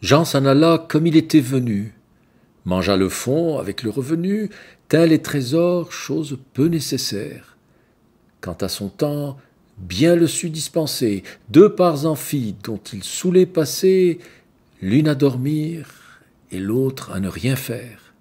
Jean s'en alla comme il était venu, mangea le fond avec le revenu, tel les trésors, chose peu nécessaire. Quant à son temps, bien le sut dispenser, deux parts en filles dont il soulait passer, l'une à dormir et l'autre à ne rien faire.